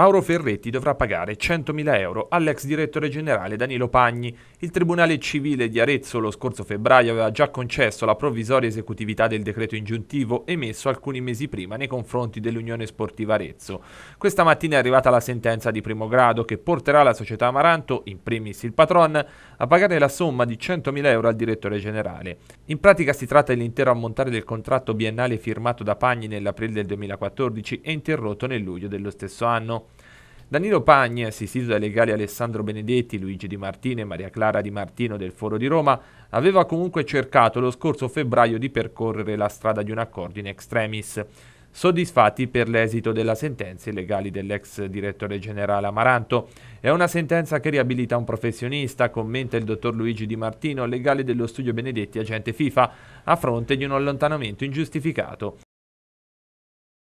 Mauro Ferretti dovrà pagare 100.000 euro all'ex direttore generale Danilo Pagni. Il Tribunale Civile di Arezzo lo scorso febbraio aveva già concesso la provvisoria esecutività del decreto ingiuntivo emesso alcuni mesi prima nei confronti dell'Unione Sportiva Arezzo. Questa mattina è arrivata la sentenza di primo grado che porterà la società Amaranto, in primis il patron, a pagare la somma di 100.000 euro al direttore generale. In pratica si tratta dell'intero ammontare del contratto biennale firmato da Pagni nell'aprile del 2014 e interrotto nel luglio dello stesso anno. Danilo Pagni, assistito dai legali Alessandro Benedetti, Luigi Di Martino e Maria Clara Di Martino del Foro di Roma, aveva comunque cercato lo scorso febbraio di percorrere la strada di un accordo in extremis. Soddisfatti per l'esito della sentenza i legali dell'ex direttore generale Amaranto. È una sentenza che riabilita un professionista, commenta il dottor Luigi Di Martino, legale dello studio Benedetti, agente FIFA, a fronte di un allontanamento ingiustificato.